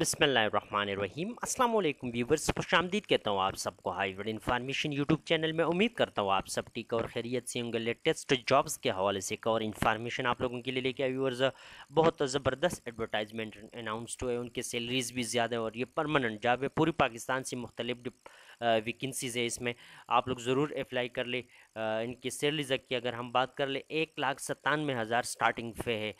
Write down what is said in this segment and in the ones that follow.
बसमीम अस्सलाम वालेकुम व्यूवर्स खुश आमदीद कहता हूँ आप सबको हाईवर इन्फॉर्मेशन यूट्यूब चैनल में उम्मीद करता हूँ आप सब ठीक और खैरियत से होंगे लेटेस्ट जॉब्स के हवाले से और इन्फॉर्मेशन आप लोगों के लिए लेके आए व्यूवर्स बहुत ज़बरदस्त एडवर्टाइजमेंट अनाउंसड हुए उनके सैलरीज़ भी ज़्यादा और ये परमानेंट जॉब है पूरी पाकिस्तान से मुख्तलिफ वैकेंसीज़ है इसमें आप लोग ज़रूर अप्लाई कर ले इनकी सैलरी की अगर हम बात कर ले एक लाख सतानवे हज़ार स्टार्टिंग फे है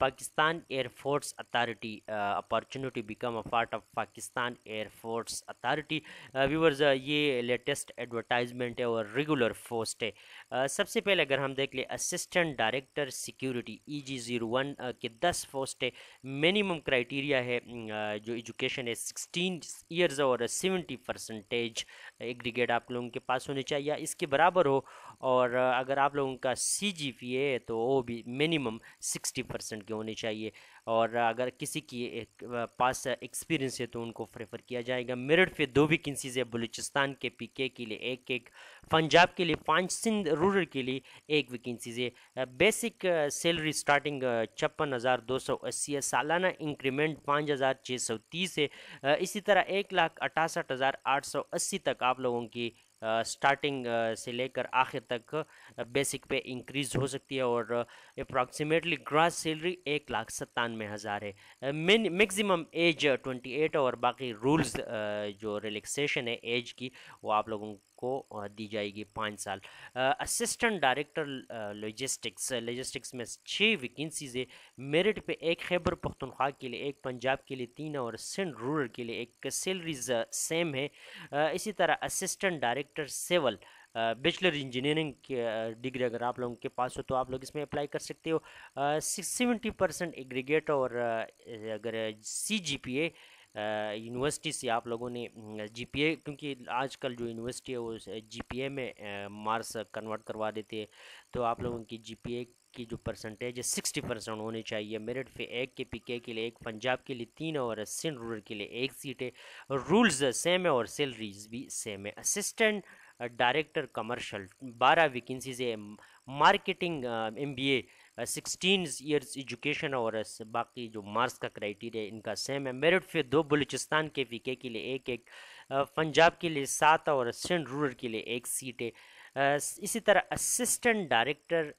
Pakistan air force authority opportunity become a part of Pakistan air force authority viewers ये लेटेस्ट एडवर्टाइजमेंट है और रेगुलर पोस्ट है सबसे पहले अगर हम देख ले assistant director security E G zero one के दस पोस्ट है मिनिमम क्राइटेरिया है जो एजुकेशन है सिक्सटीन ईयर्स और सेवेंटी परसेंटेज एच एक डिग्रेड आप लोगों के पास होने चाहिए या इसके बराबर हो और अगर आप लोगों का सी जी पी ए तो वो भी मिनिमम सिक्सटी परसेंट के होने चाहिए और अगर किसी की एक पास एक्सपीरियंस है तो उनको प्रेफर किया जाएगा मेरठ पे दो वैकेंसीज है बलूचिस्तान के पी के लिए एक एक पंजाब के लिए पाँच सिंध रूरल के लिए एक वैकेंसीज है बेसिक सैलरी स्टार्टिंग छप्पन हज़ार दो सौ अस्सी है सालाना इंक्रीमेंट पाँच हज़ार छः सौ तीस है इसी तरह एक लाख अठासठ हज़ार आठ सौ अस्सी सी तक आप लोगों की स्टार्टिंग से लेकर आखिर तक बेसिक पे इंक्रीज हो सकती है और अप्रॉक्सीमेटली ग्रास सैलरी एक लाख सत्तानवे हज़ार है मैक्सिमम एज ट्वेंटी एट और बाकी रूल्स जो रिलैक्सेशन है एज की वो आप लोगों आपको दी जाएगी पाँच साल असिस्टेंट डायरेक्टर लॉजिस्टिक्स लॉजिस्टिक्स में छः वैकेंसीज है मेरिट पे एक खैबर पख्तनख्वा के लिए एक पंजाब के लिए तीन और सिंध रूरल के लिए एक सैलरीज सेम है इसी तरह assistant director civil bachelor engineering degree अगर आप लोगों के पास हो तो आप लोग इसमें अप्लाई कर सकते हो सिक्स सेवेंटी परसेंट एग्रीगेट और अगर सी जी पी ए यूनिवर्सिटी से आप लोगों ने जीपीए क्योंकि आजकल जो यूनिवर्सिटी है वो जीपीए में मार्क्स कन्वर्ट करवा देते हैं तो आप लोगों की जीपीए की जो परसेंटेज है सिक्सटी परसेंट होनी चाहिए मेरिट पे एक के पी के लिए एक पंजाब के लिए तीन और सिंध रूरल के लिए एक सीट है रूल्स सेम है और सैलरीज भी सेम है असिस्टेंट डायरेक्टर कमर्शल बारह वैकेंसीज है marketing M B A sixteen years education और बाकी जो मार्क्स का क्राइटेरिया इनका सेम है मेरिट फिर दो बलूचिस्तान के फीके के लिए एक एक uh, पंजाब के लिए सात और सेंट रूरल के लिए एक सीट है uh, इसी तरह असिस्टेंट डायरेक्टर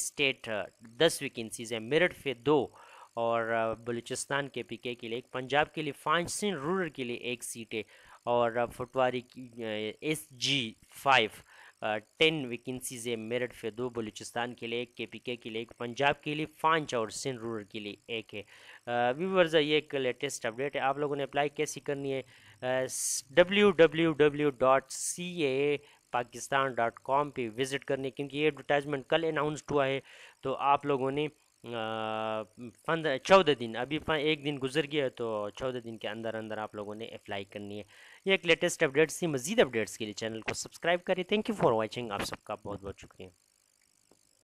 स्टेट दस वैकेंसीज हैं मेरठ फिर दो और uh, बलूचिस्तान के पीके के लिए एक पंजाब के लिए फाइव सिंह रूरल के लिए एक सीट है और फुटवारी S G five ten vacancies है मेरठ से दो बलूचिस्तान के लिए एक के पी के के लिए एक पंजाब के लिए पाँच और सिंध रूरल के लिए एक है व्यूवर्स ये एक लेटेस्ट अपडेट है आप लोगों ने अप्लाई कैसी करनी है W W W dot C A Pakistan dot com पर विज़िट करनी है क्योंकि ये एडवर्टाइजमेंट कल अनाउंसड हुआ है तो आप लोगों ने पंद्रह चौदह दिन अभी एक दिन गुजर गया है तो चौदह दिन के अंदर अंदर आप लोगों ने अप्लाई करनी है ये एक लेटेस्ट अपडेट्स थी मजीद अपडेट्स के लिए चैनल को सब्सक्राइब करें थैंक यू फॉर वॉचिंग आप सबका बहुत बहुत शुक्रिया